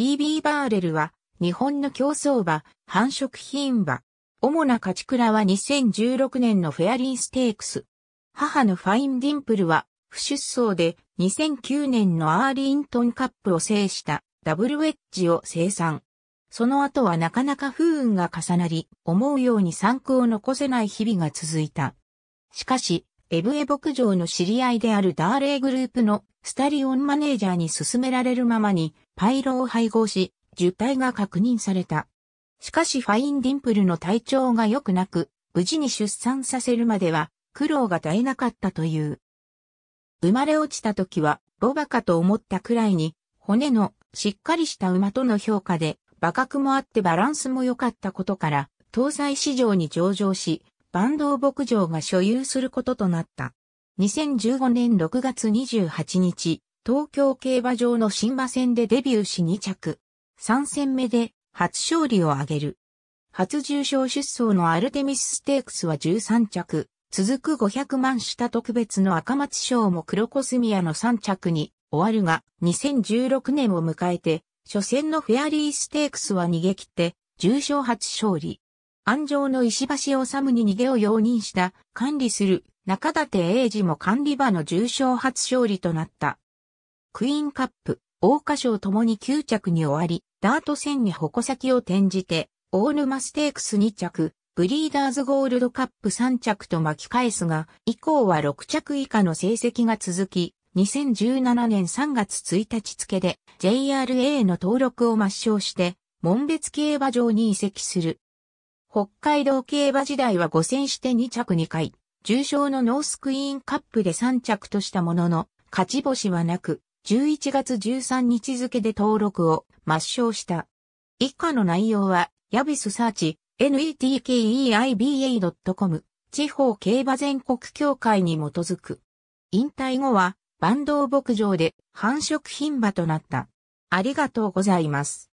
PB バーレルは、日本の競走馬、繁殖品馬。主な勝ち倉は2016年のフェアリーステークス。母のファインディンプルは、不出走で2009年のアーリントンカップを制したダブルウェッジを生産。その後はなかなか不運が重なり、思うように参考を残せない日々が続いた。しかし、エブエ牧場の知り合いであるダーレイグループのスタリオンマネージャーに勧められるままにパイロを配合し、受体が確認された。しかしファインディンプルの体調が良くなく、無事に出産させるまでは苦労が絶えなかったという。生まれ落ちた時は、ボバかと思ったくらいに、骨のしっかりした馬との評価で、馬格もあってバランスも良かったことから、東西市場に上場し、坂東牧場が所有することとなった。2015年6月28日、東京競馬場の新馬戦でデビューし2着。3戦目で初勝利を挙げる。初重賞出走のアルテミスステークスは13着、続く500万下特別の赤松賞もクロコスミアの3着に終わるが、2016年を迎えて、初戦のフェアリーステークスは逃げ切って、重賞初勝利。安城の石橋治に逃げを容認した管理する中立英二も管理場の重賞初勝利となった。クイーンカップ、桜花賞ともに9着に終わり、ダート戦に矛先を転じて、大沼ステークス2着、ブリーダーズゴールドカップ3着と巻き返すが、以降は6着以下の成績が続き、2017年3月1日付で JRA の登録を抹消して、門別競馬場に移籍する。北海道競馬時代は5戦して2着2回、重賞のノースクイーンカップで3着としたものの、勝ち星はなく、11月13日付で登録を抹消した。以下の内容は、ヤビスサーチ、netkeiba.com、地方競馬全国協会に基づく。引退後は、坂東牧場で繁殖品馬となった。ありがとうございます。